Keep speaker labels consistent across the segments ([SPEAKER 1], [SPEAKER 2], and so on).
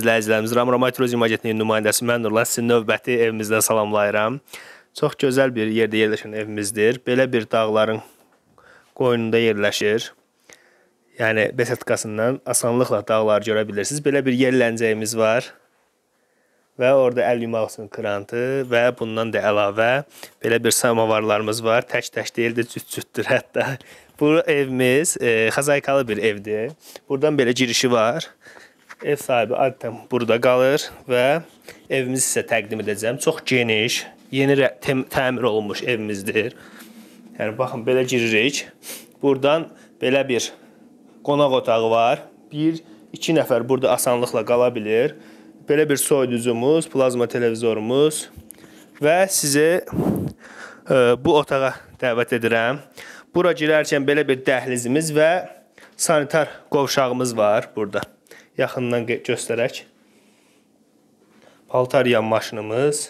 [SPEAKER 1] əziz izləyicilərimiz, Ramramay Turizm Agentliyi nümayəndəsi mən Nurlan sizin növbəti evimizdən salamlayıram. Çox gözəl bir yerdə yerləşən evimizdir. Belə bir dağların qoynunda yerləşir. Yəni Besetkasından asanlıqla dağları görə bilirsiniz. Belə bir yerləncəyimiz var. Və orada əl yumaq üçün krantı və bundan da əlavə belə bir samavarlarımız var. Tək-tək deyildi, cüt-cütdür hətta. Bu evimiz e, xazaykalı bir evdir. Burdan belə girişi var. Ev sahibi adətən burada qalır və evimizi sizə təqdim edəcəm. Çox geniş, yeni təmir olunmuş evimizdir. Yəni baxın belə giririk. Burdan belə bir qonaq otağı var. 1 2 nəfər burada asanlıqla qala bilər. Belə bir soyuducumuz, plazma televizorumuz və sizi e, bu otağa dəvət edirəm. Bura girərkən belə bir dəhlizimiz və sanitar qovşağımız var burada yaxından göstərək. Paltaryan maşınımız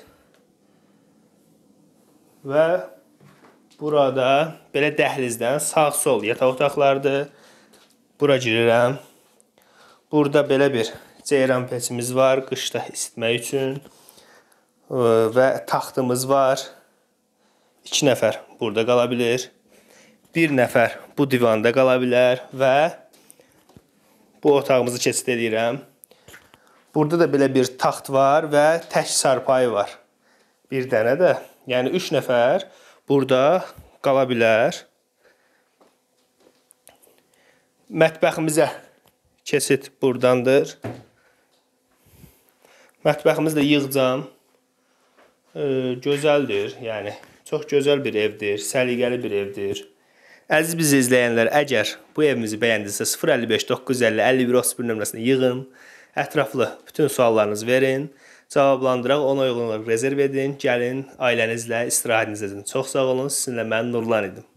[SPEAKER 1] və burada belə dəhlizdən sağ-sol yataq otaqlarıdır. Bura girirəm. Burada belə bir ceyran peçimiz var qışda isitmək üçün və taxtımız var. 2 nəfər burada qala bilər. 1 nəfər bu divanda qala bilər və Bu otağımızı keçid edirəm. Burada da belə bir taxt var və tək sarpayı var. Bir dənə də, yəni 3 nəfər burada qala bilər. Mətbəximizə keçid burdandır. Mətbəximiz də yığcam. E, gözəldir, yəni çox gözəl bir evdir, səliqəli bir evdir. Əziz biz izləyənlər, əgər bu evimizi bəyəndinizsə 055 950 51 31 nömrəsinə yığın. Ətraflı bütün suallarınızı verin, cavablandıraq, ona uyğun rezerv edin, gəlin ailənizlə istirahətiniz edin. Çox sağ olun. Sizinlə mən Nurlan idim.